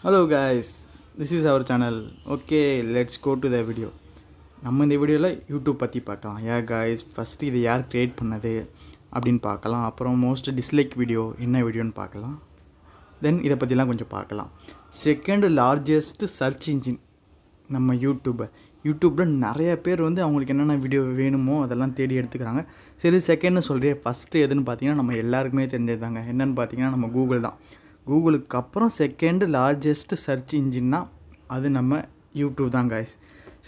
hello guys this is our channel okay let's go to the video நம்ம இந்த வீடியோவில் YouTube பற்றி பார்க்கலாம் ஏ கைஸ் ஃபஸ்ட்டு இதை யார் க்ரியேட் பண்ணது அப்படின்னு பார்க்கலாம் அப்புறம் மோஸ்ட் டிஸ்லைக் வீடியோ என்ன வீடியோன்னு பார்க்கலாம் தென் இதை பற்றிலாம் கொஞ்சம் பார்க்கலாம் செகண்ட் லார்ஜஸ்ட் சர்ச் இன்ஜின் நம்ம யூடியூப்பை யூடியூப்பில் நிறைய பேர் வந்து அவங்களுக்கு என்னென்ன வீடியோ வேணுமோ அதெல்லாம் தேடி எடுத்துக்கிறாங்க சரி செகண்ட்னு சொல்கிறேன் ஃபஸ்ட்டு எதுன்னு பார்த்தீங்கன்னா நம்ம எல்லாருக்குமே தெரிஞ்சது தாங்க என்னென்னு பார்த்தீங்கன்னா நம்ம கூகுள் தான் கூகுளுக்கு அப்புறம் செகண்டு லார்ஜஸ்ட் சர்ச் இன்ஜின்னா அது நம்ம யூடியூப் தான் காய்ஸ்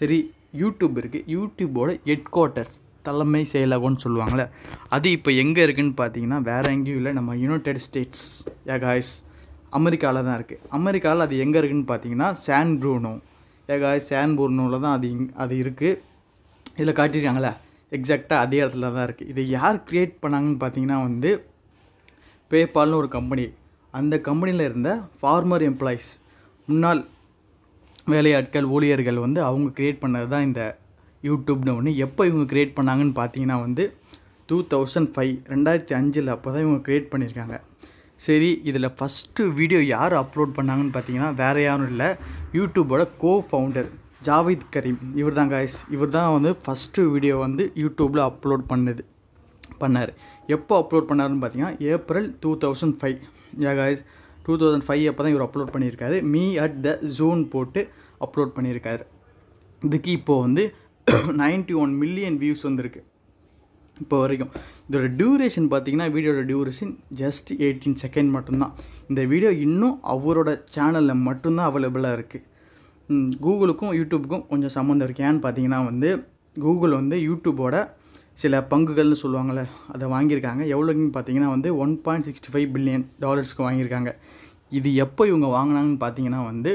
சரி யூடியூப் இருக்குது யூடியூபோட ஹெட் குவார்ட்டர்ஸ் தலைமை செயலகம்னு சொல்லுவாங்களே அது இப்போ எங்கே இருக்குதுன்னு பார்த்தீங்கன்னா வேறு எங்கேயும் இல்லை நம்ம யுனைடெட் ஸ்டேட்ஸ் ஏ காய்ஸ் அமெரிக்காவில் தான் இருக்குது அமெரிக்காவில் அது எங்கே இருக்குதுன்னு பார்த்தீங்கன்னா சான் ப்ரூனோ ஏ காய்ஸ் சான் ப்ரூனோவில் தான் அது அது இருக்குது இதில் காட்டியிருக்காங்களே எக்ஸாக்டாக அதே இடத்துல தான் இருக்குது இதை யார் க்ரியேட் பண்ணாங்கன்னு பார்த்தீங்கன்னா வந்து பேபால்னு ஒரு கம்பெனி அந்த கம்பெனியில் இருந்த ஃபார்மர் எம்ப்ளாயீஸ் முன்னாள் வேலையாட்கள் ஊழியர்கள் வந்து அவங்க க்ரியேட் பண்ணது தான் இந்த யூடியூப்னு ஒன்று எப்போ இவங்க க்ரியேட் பண்ணாங்கன்னு பார்த்தீங்கன்னா வந்து டூ தௌசண்ட் ஃபைவ் ரெண்டாயிரத்தி அஞ்சில் அப்போ தான் இவங்க க்ரியேட் பண்ணியிருக்காங்க சரி இதில் ஃபஸ்ட்டு வீடியோ யார் அப்லோட் பண்ணாங்கன்னு பார்த்தீங்கன்னா வேறு யாரும் இல்லை யூடியூபோட கோ ஃபவுண்டர் ஜாவித் கரீம் இவர் தான் காய்ஸ் இவர் தான் வந்து ஃபஸ்ட்டு வீடியோ வந்து யூடியூப்பில் அப்லோட் பண்ணுது பண்ணார் எப்போ அப்லோட் பண்ணாருன்னு பார்த்தீங்கன்னா April two thousand five yeah guys two thousand five அப்போ தான் இவர் அப்லோட் பண்ணியிருக்காரு மீ அட் த ஜூன் போட்டு அப்லோட் பண்ணியிருக்காரு இதுக்கு இப்போது வந்து நைன்ட்டி ஒன் மில்லியன் வியூஸ் வந்திருக்கு இப்போ வரைக்கும் இதோட டியூரேஷன் பார்த்தீங்கன்னா வீடியோட டியூரேஷன் ஜஸ்ட் எயிட்டீன் செகண்ட் மட்டும்தான் இந்த வீடியோ இன்னும் அவரோட சேனலில் மட்டும்தான் அவைலபிளாக இருக்குது கூகுளுக்கும் யூடியூப்புக்கும் கொஞ்சம் சம்மந்தம் இருக்கேன்னு ஏன்னு பார்த்தீங்கன்னா வந்து கூகுள் வந்து யூடியூபோட சில பங்குகள்னு சொல்லுவாங்கள்ல அதை வாங்கியிருக்காங்க எவ்வளோக்குன்னு பார்த்தீங்கன்னா வந்து one point sixty five billion டாலர்ஸ்க்கு வாங்கியிருக்காங்க இது எப்போ இவங்க வாங்கினாங்கன்னு பார்த்தீங்கன்னா வந்து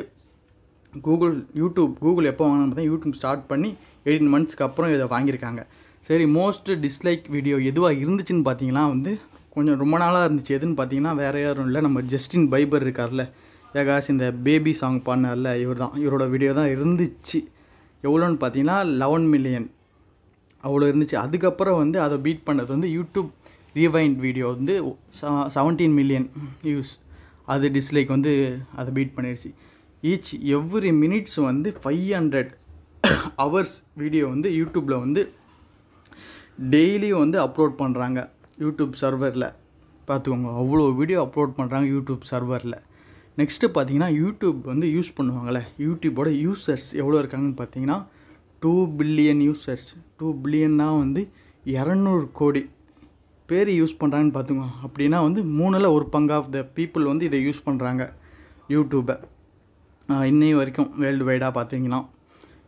கூகுள் யூடியூப் கூகுள் எப்போ வாங்கினான்னு பார்த்தீங்கன்னா யூடியூப் ஸ்டார்ட் பண்ணி எயிட்டீன் மந்த்ஸ்க்கு அப்புறம் இதை வாங்கியிருக்காங்க சரி மோஸ்ட் டிஸ்லைக் வீடியோ எதுவாக இருந்துச்சுன்னு பார்த்தீங்கன்னா வந்து கொஞ்சம் ரொம்ப நாளாக இருந்துச்சு எதுன்னு பார்த்தீங்கன்னா வேறு யாரும் இல்லை நம்ம ஜஸ்டின் பைபர் இருக்கார்ல ஏகாஸ் இந்த பேபி சாங் பாடினார்ல இவர் தான் இவரோட வீடியோ தான் இருந்துச்சு எவ்வளோன்னு பார்த்தீங்கன்னா லெவன் மில்லியன் அவ்வளோ இருந்துச்சு அதுக்கப்புறம் வந்து அதை பீட் பண்ணது வந்து யூடியூப் ரீவைண்ட் வீடியோ வந்து செவன்டீன் மில்லியன் வியூஸ் அது டிஸ்லைக் வந்து அதை பீட் பண்ணிடுச்சு ஈச் எவ்ரி மினிட்ஸ் வந்து ஃபைவ் ஹண்ட்ரட் ஹவர்ஸ் வீடியோ வந்து யூடியூப்பில் வந்து டெய்லியும் வந்து அப்லோட் பண்ணுறாங்க யூடியூப் சர்வரில் பார்த்துக்கோங்க அவ்வளோ வீடியோ அப்லோட் பண்ணுறாங்க யூடியூப் சர்வரில் நெக்ஸ்ட்டு பார்த்தீங்கன்னா யூடியூப் வந்து யூஸ் பண்ணுவாங்களே யூடியூப்போட யூசர்ஸ் எவ்வளோ இருக்காங்கன்னு பார்த்தீங்கன்னா டூ பில்லியன் யூசர்ஸ் டூ பில்லியன்னா வந்து இரநூறு கோடி பேர் யூஸ் பண்ணுறாங்கன்னு பார்த்துக்கோங்க அப்படின்னா வந்து மூணில் ஒரு பங்கு ஆஃப் த பீப்புள் வந்து இதை யூஸ் பண்ணுறாங்க யூடியூப்பை இன்னை வரைக்கும் வேர்ல்டு வைடாக பார்த்தீங்கன்னா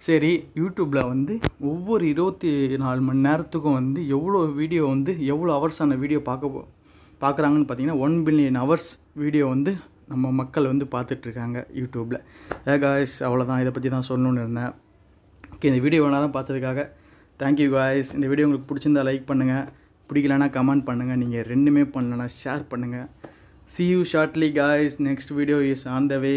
சரி யூடியூப்பில் வந்து ஒவ்வொரு இருபத்தி நாலு மணி நேரத்துக்கும் வந்து எவ்வளோ வீடியோ வந்து எவ்வளோ ஹவர்ஸான வீடியோ பார்க்க பார்க்குறாங்கன்னு பார்த்தீங்கன்னா ஒன் பில்லியன் ஹவர்ஸ் வீடியோ வந்து நம்ம மக்கள் வந்து பார்த்துட்ருக்காங்க யூடியூப்பில் ஏ அவ்வளோதான் இதை பற்றி தான் சொல்லணுன்னு இருந்தேன் ஓகே இந்த வீடியோ வேணாலும் பார்த்ததுக்காக தேங்க்யூ காய்ஸ் இந்த வீடியோ உங்களுக்கு பிடிச்சிருந்தா லைக் பண்ணுங்கள் பிடிக்கலனா கமெண்ட் பண்ணுங்கள் நீங்கள் ரெண்டுமே பண்ணலன்னா ஷேர் பண்ணுங்கள் see you shortly guys next video is on the way